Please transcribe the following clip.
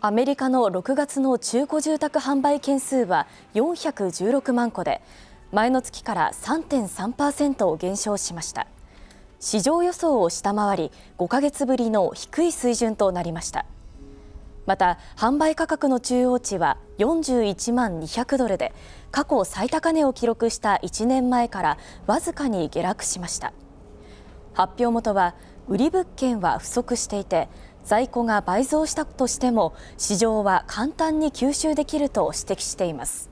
アメリカの6月の中古住宅販売件数は416万戸で前の月から3.3%減少しました市場予想を下回り5ヶ月ぶりの低い水準となりましたまた販売価格の中央値は41万200ドルで過去最高値を記録した1年前からわずかに下落しました発表元は売り物件は不足していて在庫が倍増したとしても市場は簡単に吸収できると指摘しています。